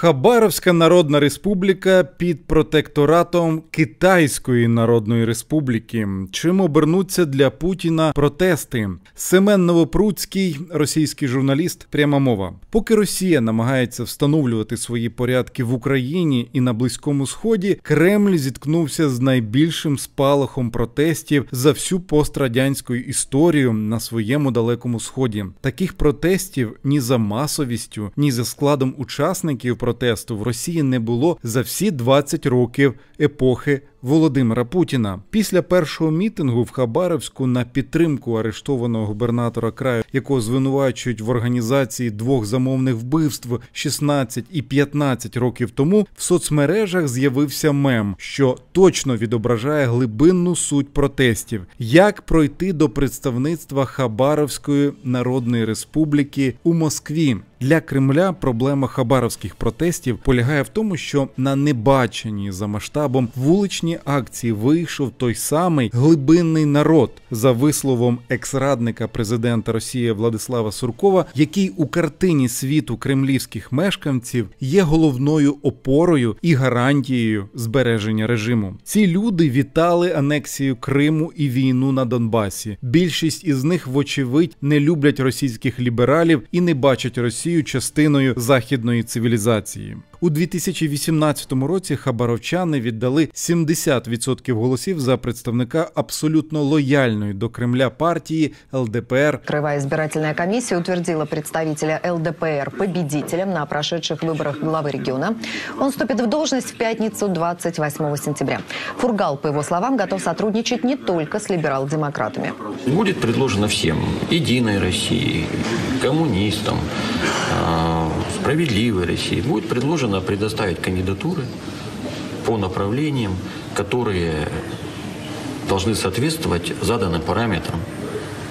Хабаровська Народна Республіка під протекторатом Китайської Народної Республіки, чим обернуться для Путіна протести. Семен Новопруцький, російський журналіст, пряма мова. Поки Росія намагається встановлювати свої порядки в Україні і на Близькому Сході, Кремль зіткнувся з найбільшим спалахом протестів за всю пострадянську історію на своєму далекому сході. Таких протестів ні за масовістю, ні за складом учасників протесту в Росії не було за всі 20 років епохи Володимира Путіна після першого мітингу в Хабаровську на підтримку арештованого губернатора краю, якого звинувачують в організації двох замовних вбивств 16 і 15 років тому, в соцмережах з'явився мем, що точно відображає глибинну суть протестів: як пройти до представництва Хабаровської народної республіки у Москві. Для Кремля проблема хабаровських протестів полягає в тому, що на небаченні за масштабом вуличні політичні акції вийшов той самий глибинний народ за висловом екс-радника президента Росії Владислава Суркова, який у картині світу кремлівських мешканців є головною опорою і гарантією збереження режиму. Ці люди вітали анексію Криму і війну на Донбасі. Більшість із них, вочевидь, не люблять російських лібералів і не бачать Росію частиною західної цивілізації. У 2018 році хабаровчани віддали 70% голосів за представника абсолютно лояльної до Кремля партії ЛДПР. Крива збирательна комісія утвердила представителя ЛДПР победителем на прошедших виборах глави регіона. Он вступит в должность в пятницу 28 сентября. Фургал, по его словам, готов сотрудничать не только с либерал-демократами. Будет предложено всем – Единой России, коммунистам, «А, справедливой России. Будет предложено предложено предоставить кандидатуры по направлениям, которые должны соответствовать заданным параметрам.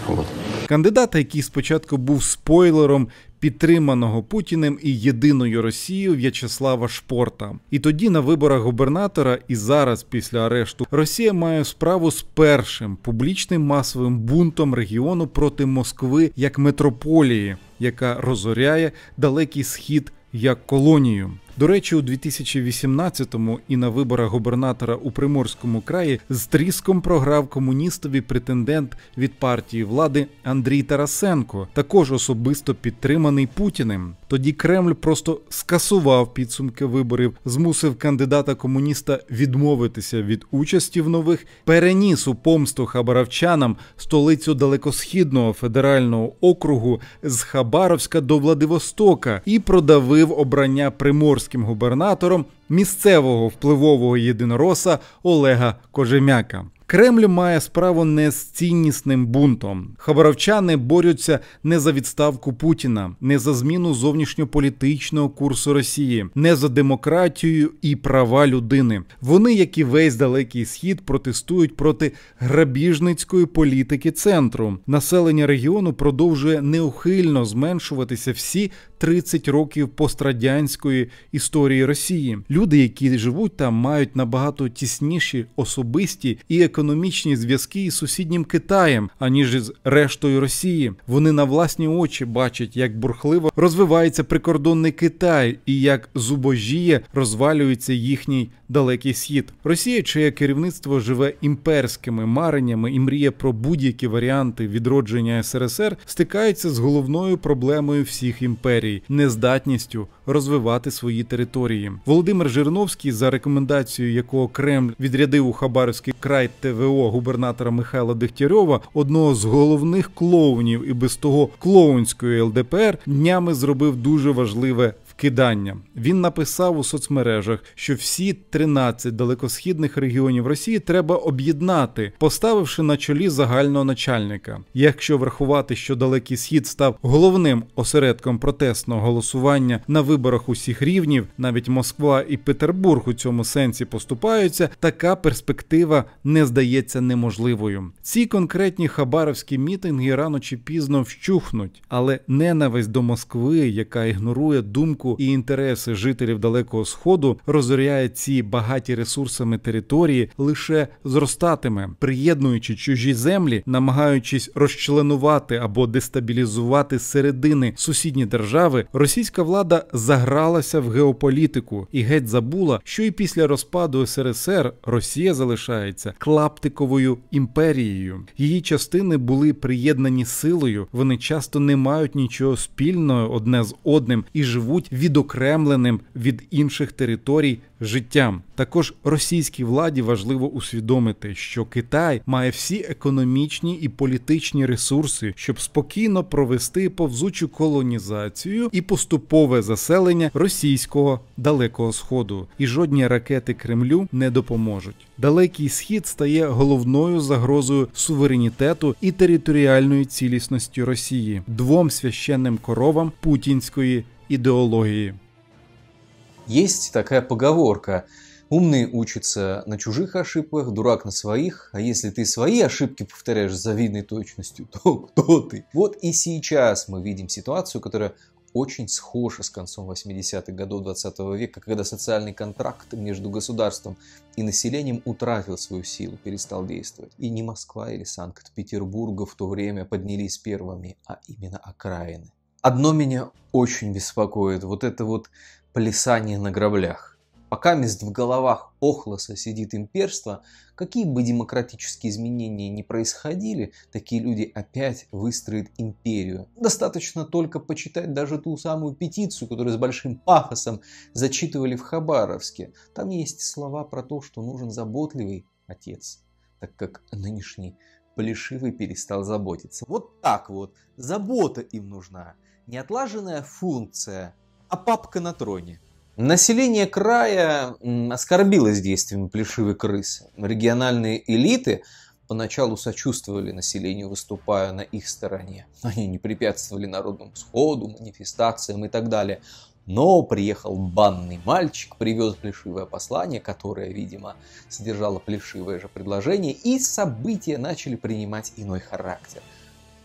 Вот. Кандидата, який спочатку був спойлером підтриманого Путіним і єдиною Росією В'ячеслава Шпорта, і тоді на виборах губернатора, і зараз після арешту Росія має справу з першим публічним масовим бунтом регіону проти Москви як метрополії, яка розоряє далекий схід як колонію. До речі, у 2018-му і на виборах губернатора у Приморському краї з тріском програв комуністові претендент від партії влади Андрій Тарасенко, також особисто підтриманий Путіним. Тоді Кремль просто скасував підсумки виборів, змусив кандидата комуніста відмовитися від участі в нових, переніс у помсту хабаровчанам столицю далекосхідного федерального округу з Хабаровська до Владивостока і продавив обрання Приморського московським губернатором місцевого впливового єдинороса Олега Кожемяка. Кремль має справу не з ціннісним бунтом. Хабаровчани борються не за відставку Путіна, не за зміну зовнішньополітичного курсу Росії, не за демократію і права людини. Вони, як і весь далекий схід, протестують проти грабіжницької політики центру. Населення регіону продовжує неухильно зменшуватися всі 30 років пострадянської історії Росії. Люди, які живуть там, мають набагато тісніші особисті і економічні зв'язки із сусіднім Китаєм, аніж з рештою Росії. Вони на власні очі бачать, як бурхливо розвивається прикордонний Китай і як зубожіє розвалюється їхній далекий схід. Росія, чиє керівництво живе імперськими мареннями і мріє про будь-які варіанти відродження СРСР, стикається з головною проблемою всіх імперій нездатністю розвивати свої території. Володимир Жириновський, за рекомендацією якого Кремль відрядив у Хабаровський край ТВО губернатора Михайла Дегтярьова, одного з головних клоунів і без того клоунської ЛДПР, днями зробив дуже важливе кидання. Він написав у соцмережах, що всі 13 далекосхідних регіонів Росії треба об'єднати, поставивши на чолі загального начальника. Якщо врахувати, що далекий схід став головним осередком протестного голосування на виборах усіх рівнів, навіть Москва і Петербург у цьому сенсі поступаються, така перспектива не здається неможливою. Ці конкретні хабаровські мітинги рано чи пізно вщухнуть, але ненависть до Москви, яка ігнорує думку політику і інтереси жителів далекого сходу розоряє ці багаті ресурсами території лише зростатиме, приєднуючи чужі землі, намагаючись розчленувати або дестабілізувати середини сусідні держави, російська влада загралася в геополітику і геть забула, що і після розпаду СРСР Росія залишається клаптиковою імперією. Її частини були приєднані силою, вони часто не мають нічого спільного одне з одним і живуть відокремленим від інших територій життям. Також російській владі важливо усвідомити, що Китай має всі економічні і політичні ресурси, щоб спокійно провести повзучу колонізацію і поступове заселення російського далекого сходу, і жодні ракети Кремлю не допоможуть. Далекий схід стає головною загрозою суверенітету і територіальної цілісності Росії, двом священним коровам путінської. идеологии. Есть такая поговорка Умные учатся на чужих ошибках, дурак на своих, а если ты свои ошибки повторяешь с завидной точностью, то кто ты? Вот и сейчас мы видим ситуацию, которая очень схожа с концом 80-х годов 20 века, когда социальный контракт между государством и населением утратил свою силу, перестал действовать. И не Москва или санкт петербург в то время поднялись первыми, а именно окраины. Одно меня очень беспокоит, вот это вот плясание на граблях. Пока мест в головах Охлоса сидит имперство, какие бы демократические изменения ни происходили, такие люди опять выстроят империю. Достаточно только почитать даже ту самую петицию, которую с большим пафосом зачитывали в Хабаровске. Там есть слова про то, что нужен заботливый отец, так как нынешний Плешивый перестал заботиться. Вот так вот, забота им нужна неотлаженная функция, а папка на троне. Население края оскорбилось действиями плешивой крысы. Региональные элиты поначалу сочувствовали населению, выступая на их стороне. Они не препятствовали народному сходу, манифестациям и так далее. Но приехал банный мальчик, привез плешивое послание, которое, видимо, содержало плешивое же предложение, и события начали принимать иной характер –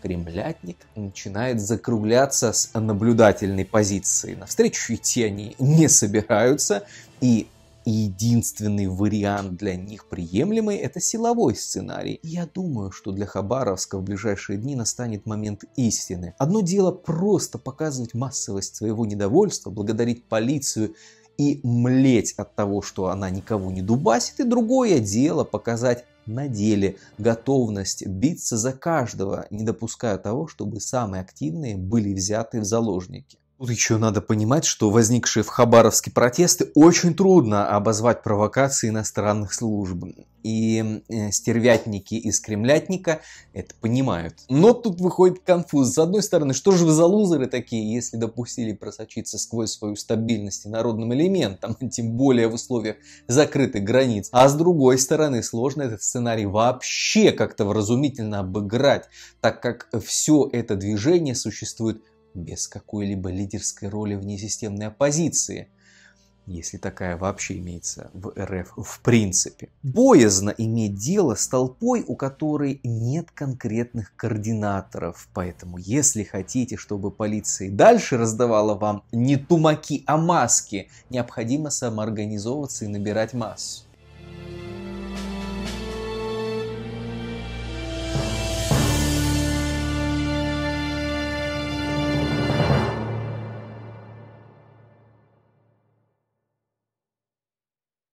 кремлятник начинает закругляться с наблюдательной позиции. Навстречу идти они не собираются, и единственный вариант для них приемлемый – это силовой сценарий. я думаю, что для Хабаровска в ближайшие дни настанет момент истины. Одно дело просто показывать массовость своего недовольства, благодарить полицию и млеть от того, что она никого не дубасит, и другое дело показать на деле, готовность биться за каждого, не допуская того, чтобы самые активные были взяты в заложники. Тут еще надо понимать, что возникшие в Хабаровске протесты очень трудно обозвать провокацией иностранных служб. И э, стервятники из Кремлятника это понимают. Но тут выходит конфуз. С одной стороны, что же вы за лузеры такие, если допустили просочиться сквозь свою стабильность и народным элементом, тем более в условиях закрытых границ. А с другой стороны, сложно этот сценарий вообще как-то вразумительно обыграть, так как все это движение существует без какой-либо лидерской роли внесистемной оппозиции, если такая вообще имеется в РФ в принципе. Боязно иметь дело с толпой, у которой нет конкретных координаторов, поэтому если хотите, чтобы полиция дальше раздавала вам не тумаки, а маски, необходимо самоорганизовываться и набирать массу.